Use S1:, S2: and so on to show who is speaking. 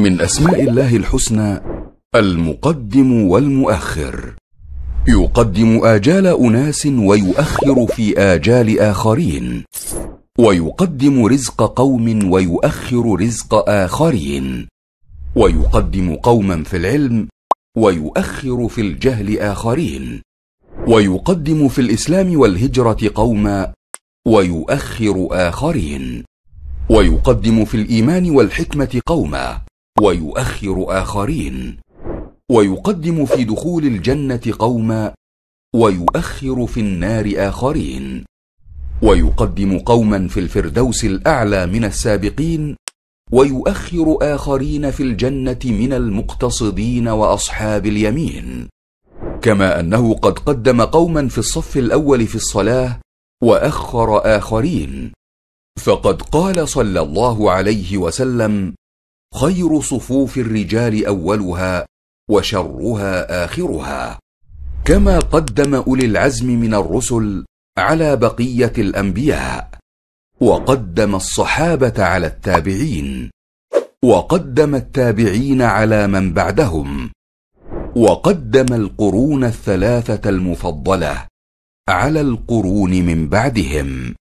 S1: من أسماء الله الحسنى المقدم والمؤخر يقدم آجال أناس ويؤخر في آجال آخرين ويقدم رزق قوم ويؤخر رزق آخرين ويقدم قوما في العلم ويؤخر في الجهل آخرين ويقدم في الإسلام والهجرة قوما ويؤخر آخرين ويقدم في الإيمان والحكمة قوما ويؤخر آخرين ويقدم في دخول الجنة قوما ويؤخر في النار آخرين ويقدم قوما في الفردوس الأعلى من السابقين ويؤخر آخرين في الجنة من المقتصدين وأصحاب اليمين كما أنه قد قدم قوما في الصف الأول في الصلاة وأخر آخرين فقد قال صلى الله عليه وسلم خير صفوف الرجال اولها وشرها اخرها كما قدم اولي العزم من الرسل على بقيه الانبياء وقدم الصحابه على التابعين وقدم التابعين على من بعدهم وقدم القرون الثلاثه المفضله على القرون من بعدهم